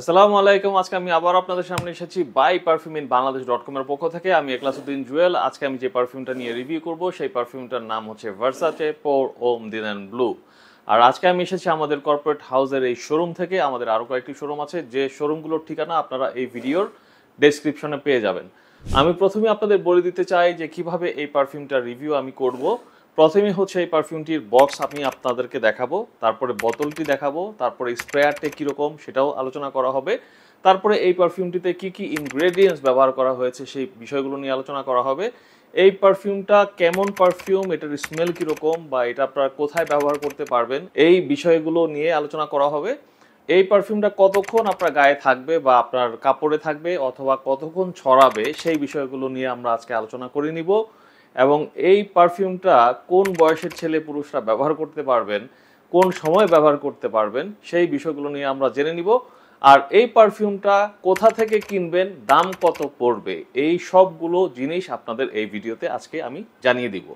আসসালামু আলাইকুম আজকে আমি আবার আপনাদের সামনে এসেছি buy perfume in Bangladesh dot কমের পক্ষ থেকে আমি একলাসুদ্দিন জুয়েল আজকে আমি যে পারফিউমটা নিয়ে রিভিউ করব সেই পারফিউমটার নাম হচ্ছে ভার্সাচে পোর ওম দিন অ্যান্ড ব্লু আর আজকে আমি এসেছি আমাদের কর্পোরেট হাউসের এই শোরুম থেকে আমাদের আরও কয়েকটি শোরুম আছে যে শোরুমগুলোর ঠিকানা আপনারা এই ভিডিওর ডেসক্রিপশনে পেয়ে যাবেন আমি প্রথমে আপনাদের বলে দিতে চাই যে কিভাবে এই পারফিউমটার রিভিউ আমি করব প্রথমে হচ্ছে এই পারফিউমটির বক্স আমি আপনাদেরকে দেখাবো তারপরে বোতলটি দেখাবো তারপরে স্প্রেয়ারটা কীরকম সেটাও আলোচনা করা হবে তারপরে এই পারফিউমটিতে কি কি ইনগ্রেডিয়েন্টস ব্যবহার করা হয়েছে সেই বিষয়গুলো নিয়ে আলোচনা করা হবে এই পারফিউমটা কেমন পারফিউম এটার স্মেল কীরকম বা এটা আপনারা কোথায় ব্যবহার করতে পারবেন এই বিষয়গুলো নিয়ে আলোচনা করা হবে এই পারফিউমটা কতক্ষণ আপনার গায়ে থাকবে বা আপনার কাপড়ে থাকবে অথবা কতক্ষণ ছড়াবে সেই বিষয়গুলো নিয়ে আমরা আজকে আলোচনা করে নিব এবং এই পারফিউমটা কোন বয়সের ছেলে পুরুষরা ব্যবহার করতে পারবেন কোন সময় ব্যবহার করতে পারবেন সেই বিষয়গুলো নিয়ে আমরা জেনে নিব আর এই পারফিউমটা কোথা থেকে কিনবেন দাম কত পড়বে এই সবগুলো জিনিস আপনাদের এই ভিডিওতে আজকে আমি জানিয়ে দিব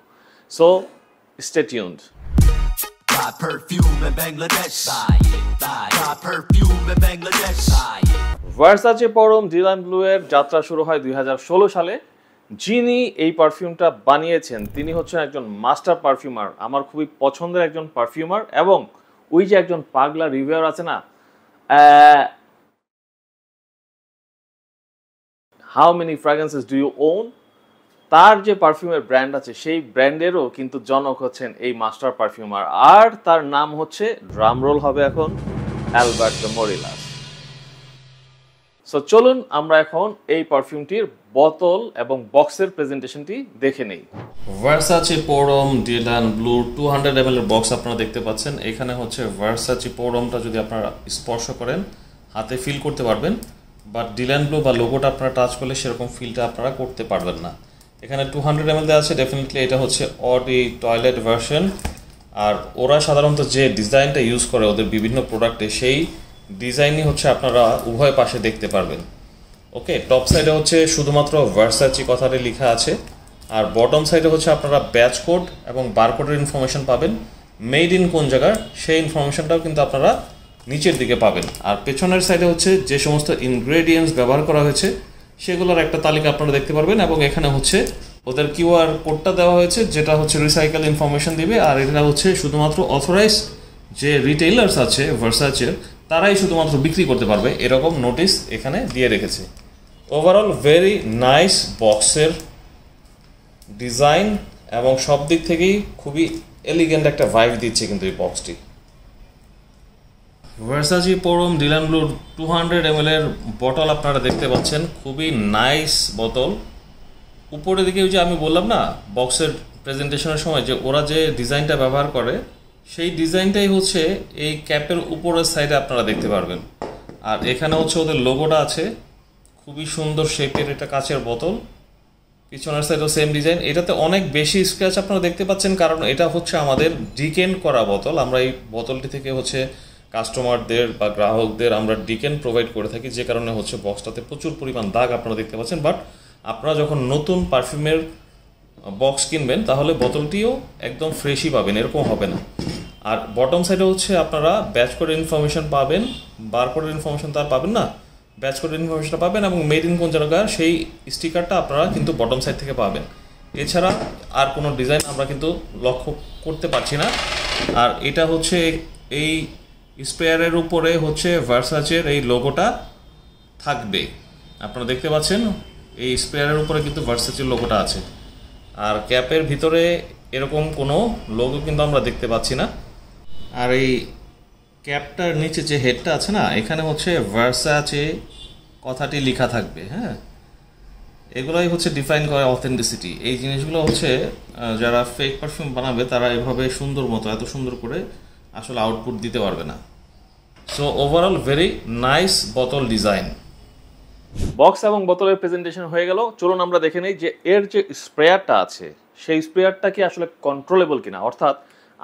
সো স্টেটিউন্ড ভার্সাচে পরম ডিলান ব্লু এর যাত্রা শুরু হয় দুই সালে যিনি এই পারফিউমটা বানিয়েছেন তিনি হচ্ছেন একজন মাস্টার পারফিউমার আমার খুবই পছন্দের একজন পারফিউমার এবং ওই যে একজন পাগলা রিভিউয়ার আছে না how many fragrances do you own তার যে পারফিউমের ব্র্যান্ড আছে সেই ব্র্যান্ডেরও কিন্তু জনক হচ্ছেন এই মাস্টার পারফিউমার আর তার নাম হচ্ছে ড্রামরোল হবে এখন অ্যালবার্ট মরিলা সো চলুন আমরা এখন এই পারফিউমটির বোতল এবং বক্সের প্রেজেন্টেশনটি দেখে নেই Versace pour homme Dylan blue two hundred এর বক্স আপনারা দেখতে পাচ্ছেন এখানে হচ্ছে ভার্সাচি পোরমটা যদি আপনারা স্পর্শ করেন হাতে ফিল করতে পারবেন বাট ডিলান ব্লু বা লোগোটা আপনারা টাচ করলে সেরকম ফিলটা আপনারা করতে পারবেন না এখানে টু হান্ড্রেড এমএল দেওয়া আছে ডেফিনেটলি এটা হচ্ছে অডি টয়লেট ভার্সন আর ওরা সাধারণত যে ডিজাইনটা ইউজ করে ওদের বিভিন্ন প্রোডাক্টে সেই ডিজাইনই হচ্ছে আপনারা উভয় পাশে দেখতে পারবেন ওকে টপ সাইডে হচ্ছে শুধুমাত্র ভার্সাচি কথাটি লেখা আছে আর বটম সাইডে হচ্ছে আপনারা ব্যাচ কোড এবং বারকোডের ইনফরমেশন পাবেন মেড ইন কোন জায়গার সেই ইনফরমেশনটাও কিন্তু আপনারা নিচের দিকে পাবেন আর পেছনের সাইডে হচ্ছে যে সমস্ত ইনগ্রেডিয়েন্টস ব্যবহার করা হয়েছে সেগুলোর একটা তালিকা আপনারা দেখতে পারবেন এবং এখানে হচ্ছে ওদের কিউআর কোডটা দেওয়া হয়েছে যেটা হচ্ছে রিসাইকেল ইনফরমেশন দিবে আর এটা হচ্ছে শুধুমাত্র অথরাইজ যে রিটেইলার্স আছে ভার্সাচের তারাই শুধুমাত্র বিক্রি করতে পারবে এরকম নোটিস এখানে দিয়ে রেখেছে ওভারঅল ভেরি নাইস বক্সের ডিজাইন এবং সব দিক থেকেই খুবই এলিগেন্ট একটা ভাইব দিচ্ছে কিন্তু এই বক্সটি Versace pour homme Dylan blue two hundred M এর বটল আপনারা দেখতে পাচ্ছেন খুবই নাইস বোতল উপরে দিকে ওই যে আমি বললাম না বক্সের প্রেজেন্টেশনের সময় যে ওরা যে ডিজাইনটা ব্যবহার করে সেই ডিজাইনটাই হচ্ছে এই ক্যাপের উপরের সাইডে আপনারা দেখতে পারবেন আর এখানে হচ্ছে ওদের লোগোটা আছে খুবই সুন্দর শেপের এটা কাচের বোতল পিছনের সাইডও সেম ডিজাইন এটাতে অনেক বেশি স্ক্র্যাচ আপনারা দেখতে পাচ্ছেন কারণ এটা হচ্ছে আমাদের ডিকেন করা বোতল আমরা এই বোতলটি থেকে হচ্ছে কাস্টমারদের বা গ্রাহকদের আমরা ডিকেন প্রোভাইড করে থাকি যে কারণে হচ্ছে বক্সটাতে প্রচুর পরিমাণ দাগ আপনারা দেখতে পাচ্ছেন বাট আপনারা যখন নতুন পারফিউমের বক্স কিনবেন তাহলে বোতলটিও একদম ফ্রেশই পাবেন এরকম হবে না আর বটম সাইডে হচ্ছে আপনারা ব্যাচ কোডের ইনফরমেশন পাবেন বারকোডের ইনফরমেশন তার পাবেন না ব্যাচ কোডের ইনফরমেশানটা পাবেন এবং মেড ইন কোন জায়গা সেই স্টিকারটা আপনারা কিন্তু বটম সাইড থেকে পাবেন এছাড়া আর কোনো ডিজাইন আমরা কিন্তু লক্ষ্য করতে পারছি না আর এটা হচ্ছে এই স্পেয়ারের উপরে হচ্ছে ভার্সাচের এই লোগোটা থাকবে আপনারা দেখতে পাচ্ছেন এই স্পেয়ারের উপরে কিন্তু ভার্সাচের লোগোটা আছে আর ক্যাপের ভিতরে এরকম কোনো লোগো কিন্তু আমরা দেখতে পাচ্ছি না আর এই ক্যাপটার নিচে যে হেডটা আছে না এখানে হচ্ছে ভার্সা আছে কথাটি লেখা থাকবে হ্যাঁ এগুলোই হচ্ছে ডিফাইন করে অথেন্টিসিটি এই জিনিসগুলো হচ্ছে যারা ফেক পারফিউম বানাবে তারা এভাবে সুন্দর মতো এত সুন্দর করে আসলে আউটপুট দিতে পারবে না সো ওভারঅল ভেরি নাইস বোতল ডিজাইন বক্স এবং বোতলের প্রেজেন্টেশন হয়ে গেল চলুন আমরা দেখে নিই যে এর যে স্প্রেয়ারটা আছে সেই স্প্রেয়ারটা কি আসলে কন্ট্রোলেবল কিনা অর্থাৎ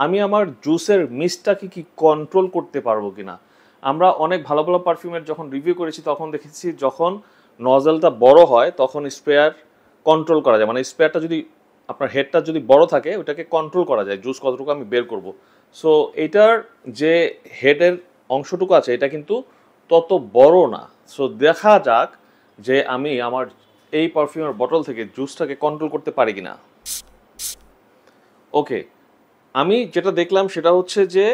আমি আমার জুসের মিসটাকে কি কন্ট্রোল করতে পারবো কি না আমরা অনেক ভালো ভালো পারফিউমের যখন রিভিউ করেছি তখন দেখেছি যখন নজলটা বড় হয় তখন স্প্রেয়ার কন্ট্রোল করা যায় মানে স্প্রেয়ারটা যদি আপনার হেডটা যদি বড় থাকে ওটাকে কন্ট্রোল করা যায় জুস কতটুকু আমি বের করব সো এটার যে হেডের অংশটুকু আছে এটা কিন্তু তত বড় না সো দেখা যাক যে আমি আমার এই পারফিউমের বটল থেকে জুসটাকে কন্ট্রোল করতে পারি কি না ওকে আমি যেটা দেখলাম সেটা হচ্ছে যে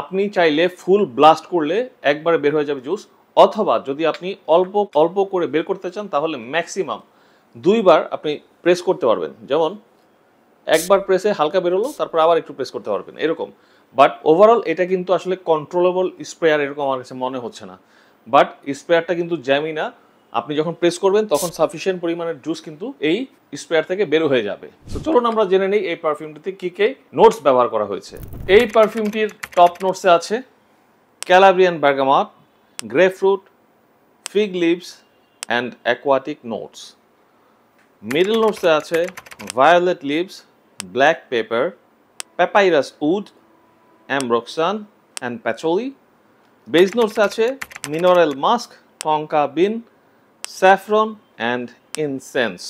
আপনি চাইলে ফুল ব্লাস্ট করলে একবারে বের হয়ে যাবে জুস অথবা যদি আপনি অল্প অল্প করে বের করতে চান তাহলে ম্যাক্সিমাম দুইবার আপনি প্রেস করতে পারবেন যেমন একবার প্রেসে হালকা বেরোলো তারপর আবার একটু প্রেস করতে পারবেন এরকম বাট ওভারঅল এটা কিন্তু আসলে কন্ট্রোলেবল স্প্রেয়ার এরকম আমার কাছে মনে হচ্ছে না বাট স্প্রেয়ারটা কিন্তু জ্যামি না আপনি যখন প্রেস করবেন তখন সাফিসিয়েন্ট পরিমাণের জুস কিন্তু এই স্প্রেয়ার থেকে বের হয়ে যাবে তো চলুন আমরা জেনে নিই এই পারফিউমটিতে কী কী নোটস ব্যবহার করা হয়েছে এই পারফিউমটির টপ নোটসে আছে Calabrian bergamot grapefruit fig leaves and aquatic notes middle নোটসে আছে violet leaves black pepper papyrus wood ambroxan and patchouli base নোটসে আছে mineral musk tonka bean saffron and incense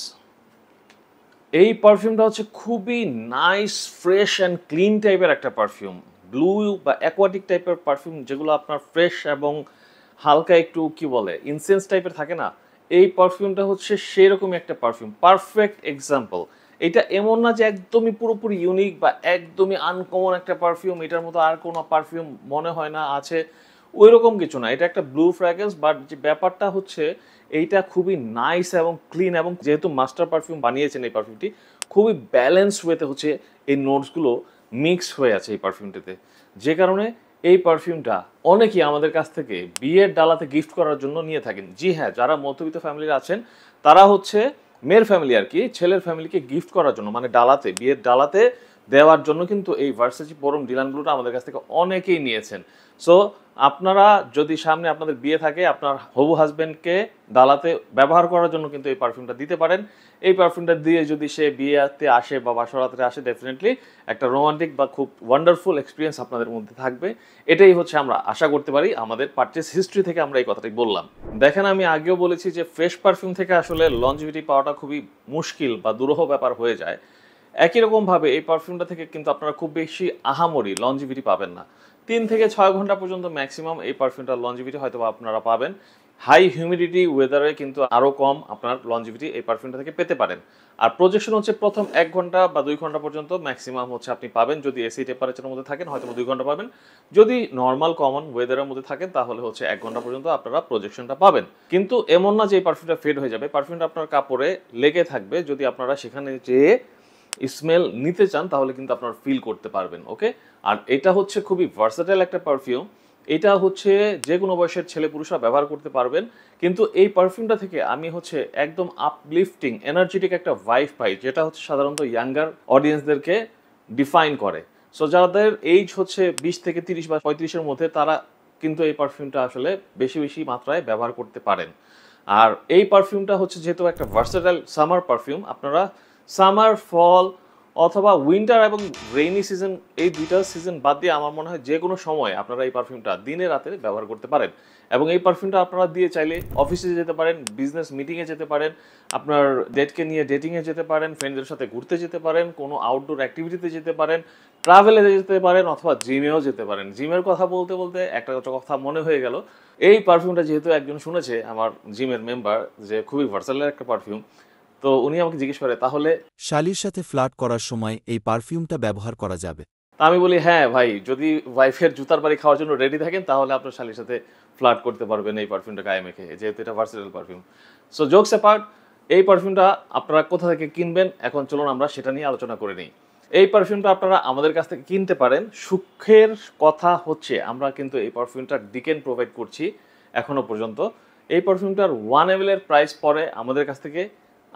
এই পারফিউমটা হচ্ছে খুবই নাইস ফ্রেশ অ্যান্ড ক্লিন টাইপের একটা পারফিউম ব্লু বা অ্যাকোয়াটিক টাইপের পারফিউম যেগুলো আপনার ফ্রেশ এবং হালকা একটু কি বলে ইনসেন্স টাইপের থাকে না এই পারফিউমটা হচ্ছে সেরকমই একটা পারফিউম পারফেক্ট এক্সাম্পল এটা এমন না যে একদমই পুরোপুরি ইউনিক বা একদমই আনকমন একটা পারফিউম এটার মতো আর কোনো পারফিউম মনে হয় না আছে ওই রকম কিছু না এটা একটা ব্লু ফ্র্যাগেন্স বাট যে ব্যাপারটা হচ্ছে এইটা খুবই নাইস এবং ক্লিন এবং যেহেতু মাস্টার পারফিউম বানিয়েছেন এই পারফিউমটি খুবই ব্যালেন্স ওয়েতে হচ্ছে এই নোটসগুলো মিক্স হয়ে আছে এই পারফিউমটিতে যে কারণে এই পারফিউমটা অনেকেই আমাদের কাছ থেকে বিয়ের ডালাতে গিফট করার জন্য নিয়ে থাকেন জি হ্যাঁ যারা মধ্যবিত্ত ফ্যামিলির আছেন তারা হচ্ছে মেয়ের ফ্যামিলি আর কি ছেলের ফ্যামিলিকে গিফট করার জন্য মানে ডালাতে বিয়ের ডালাতে দেওয়ার জন্য কিন্তু এই ভার্সেসি পরম ডিলানগুলোটা আমাদের কাছ থেকে অনেকেই নিয়েছেন সো আপনারা যদি সামনে আপনাদের বিয়ে থাকে আপনার হবু হাজব্যান্ডকে দালাতে ব্যবহার করার জন্য কিন্তু এই পারফিউমটা দিতে পারেন এই পারফিউমটা দিয়ে যদি সে বিয়েতে আসে বা বাসরাতে আসে ডেফিনেটলি একটা রোমান্টিক বা খুব ওয়ান্ডারফুল এক্সপিরিয়েন্স আপনাদের মধ্যে থাকবে এটাই হচ্ছে আমরা আশা করতে পারি আমাদের পারচেস হিস্ট্রি থেকে আমরা এই কথাটি বললাম দেখেন আমি আগেও বলেছি যে ফ্রেশ পারফিউম থেকে আসলে লঞ্জিভিটি পাওয়াটা খুবই মুশকিল বা দুরূহ ব্যাপার হয়ে যায় একই রকমভাবে এই পারফিউমটা থেকে কিন্তু আপনারা খুব বেশি আহামরি লঞ্জিভিটি পাবেন না তিন থেকে ছয় ঘন্টা পর্যন্ত ম্যাক্সিমাম এই পারফিউমটার লঞ্জিভিটি হয়তো আপনারা পাবেন হাই হিউমিডিটি ওয়েদারে কিন্তু আরও কম আপনার লঞ্জিভিটি এই পারফিউমটা থেকে পেতে পারেন আর প্রজেকশন হচ্ছে প্রথম এক ঘন্টা বা দুই ঘন্টা পর্যন্ত ম্যাক্সিমাম হচ্ছে আপনি পাবেন যদি এসি টেম্পারেচারের মধ্যে থাকেন হয়তো দুই ঘন্টা পাবেন যদি নর্মাল কমন ওয়েদারের মধ্যে থাকেন তাহলে হচ্ছে এক ঘন্টা পর্যন্ত আপনারা প্রজেকশনটা পাবেন কিন্তু এমন না যে এই পারফিউমটা ফেড হয়ে যাবে পারফিউমটা আপনার কাপড়ে লেগে থাকবে যদি আপনারা সেখানে যেয়ে স্মেল নিতে চান তাহলে কিন্তু আপনার ফিল করতে পারবেন ওকে আর এটা হচ্ছে খুবই ভার্সাটাইল একটা পারফিউম এটা হচ্ছে যে কোনো বয়সের ছেলে পুরুষরা ব্যবহার করতে পারবেন কিন্তু এই পারফিউমটা থেকে আমি হচ্ছে একদম আপলিফটিং এনার্জেটিক একটা ভাইফ পাই যেটা হচ্ছে সাধারণত ইয়াঙ্গার অডিয়েন্সদেরকে ডিফাইন করে সো যাদের এইজ হচ্ছে বিশ থেকে তিরিশ বা পঁয়ত্রিশের মধ্যে তারা কিন্তু এই পারফিউমটা আসলে বেশি বেশি মাত্রায় ব্যবহার করতে পারেন আর এই পারফিউমটা হচ্ছে যেহেতু একটা ভার্সেটাইল সামার পারফিউম আপনারা সামার ফল অথবা উইন্টার এবং রেইনি সিজন এই দুইটা সিজন বাদ দিয়ে আমার মনে হয় যে কোনো সময় আপনারা এই পারফিউমটা দিনে রাতে ব্যবহার করতে পারেন এবং এই পারফিউমটা আপনারা দিয়ে চাইলে অফিসে যেতে পারেন বিজনেস মিটিংয়ে যেতে পারেন আপনার ডেটকে নিয়ে ডেটিংয়ে যেতে পারেন ফ্রেন্ডদের সাথে ঘুরতে যেতে পারেন কোনো আউটডোর অ্যাক্টিভিটিতে যেতে পারেন ট্রাভেলে যেতে পারেন অথবা জিমেও যেতে পারেন জিমের কথা বলতে বলতে একটা কথা মনে হয়ে গেল এই পারফিউমটা যেহেতু একজন শুনেছে আমার জিমের মেম্বার যে খুবই ভার্সালের একটা পারফিউম তো উনি আমাকে জিজ্ঞেস করে তাহলে শালির সাথে ফ্লার্ট করার সময় এই পারফিউমটা ব্যবহার করা যাবে তা আমি বলি হ্যাঁ ভাই যদি ওয়াইফের জুতার বাড়ি খাওয়ার জন্য রেডি থাকেন তাহলে আপনার শালির সাথে ফ্লার্ট করতে পারবেন এই পারফিউমটা গায়ে মেখে যেহেতু এটা versatile perfume so jokes apart এই পারফিউমটা আপনারা কোথা থেকে কিনবেন এখন চলুন আমরা সেটা নিয়ে আলোচনা করে নিই এই পারফিউমটা আপনারা আমাদের কাছ থেকে কিনতে পারেন সুখের কথা হচ্ছে আমরা কিন্তু এই পারফিউমটা ডিকেন প্রোভাইড করছি এখনও পর্যন্ত এই পারফিউমটার ওয়ান এভেলের এর প্রাইস পরে আমাদের কাছ থেকে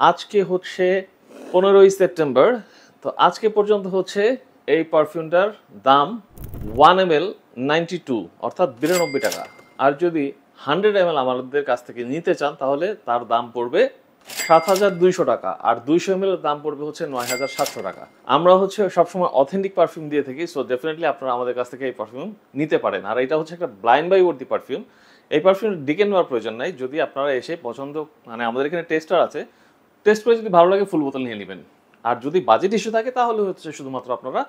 আজকে হচ্ছে পনেরোই সেপ্টেম্বর তো আজকে পর্যন্ত হচ্ছে এই পারফিউমটার দাম ওয়ান এম এল টু অর্থাৎ বিরানব্বই টাকা আর যদি হান্ড্রেড এম এল আমাদের কাছ থেকে নিতে চান তাহলে তার দাম পড়বে সাত হাজার দুইশো টাকা আর দুইশো এম দাম পড়বে হচ্ছে নয় হাজার সাতশো টাকা আমরা হচ্ছে সবসময় অথেন্টিক পারফিউম দিয়ে থাকি সো ডেফিনেটলি আপনারা আমাদের কাছ থেকে এই পারফিউম নিতে পারেন আর এটা হচ্ছে একটা ব্লাইন্ড বাই ওয়ার্দি পারফিউম এই পারফিউম ডিকে নেওয়ার প্রয়োজন নাই যদি আপনারা এসে পছন্দ মানে আমাদের এখানে টেস্টার আছে টেস্ট করে যদি ভালো লাগে ফুল বোতল নিয়ে নেবেন আর যদি বাজেট ইস্যু থাকে তাহলে হচ্ছে শুধুমাত্র আপনারা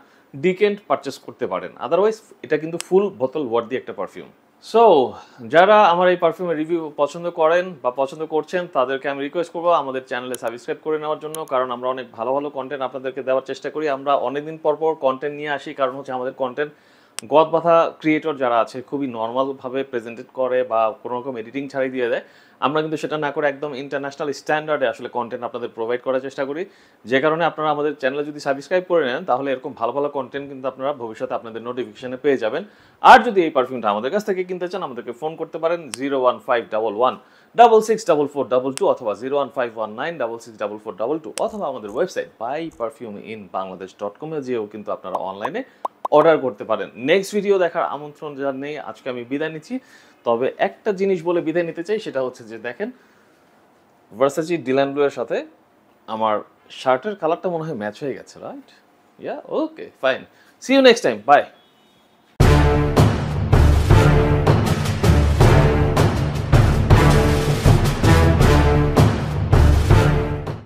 ডিকেন্ট পারচেস করতে পারেন আদারওয়াইজ এটা কিন্তু ফুল বোতল ওয়ার্দি একটা পারফিউম সো যারা আমার এই পারফিউমের রিভিউ পছন্দ করেন বা পছন্দ করছেন তাদেরকে আমি রিকোয়েস্ট করবো আমাদের চ্যানেলে সাবস্ক্রাইব করে নেওয়ার জন্য কারণ আমরা অনেক ভালো ভালো কন্টেন্ট আপনাদেরকে দেওয়ার চেষ্টা করি আমরা অনেকদিন পর পর কন্টেন্ট নিয়ে আসি কারণ হচ্ছে আমাদের কন্টেন্ট গদ বাথা ক্রিয়েটর যারা আছে খুবই নর্মালভাবে প্রেজেন্টেড করে বা কোনো রকম এডিটিং ছাড়াই দিয়ে দেয় আমরা কিন্তু সেটা না করে একদম ইন্টারন্যাশনাল স্ট্যান্ডার্ডে আসলে কন্টেন্ট আপনাদের প্রোভাইড করার চেষ্টা করি যে কারণে আপনারা আমাদের চ্যানেলে যদি সাবস্ক্রাইব করে নেন তাহলে এরকম ভালো ভালো কন্টেন্ট কিন্তু আপনারা ভবিষ্যতে আপনাদের নোটিফিকেশনে পেয়ে যাবেন আর যদি এই পারফিউমটা আমাদের কাছ থেকে কিনতে চান আমাদেরকে ফোন করতে পারেন zero one five double one double six double four double two অথবা zero one five one nine double six double four double two অথবা আমাদের website buy perfume in Bangladesh dot কমে যেও কিন্তু আপনারা অনলাইনে অর্ডার করতে পারেন নেক্সট ভিডিও দেখার আমন্ত্রণ নেই আজকে আমি বিদায় নিচ্ছি তবে একটা জিনিস বলে বিদায় নিতে চাই সেটা হচ্ছে যে দেখেন ভার্সাচি ডিলান ব্লু এর সাথে আমার শার্টের কালারটা মনে হয় ম্যাচ হয়ে গেছে right yeah okay fine see you next time by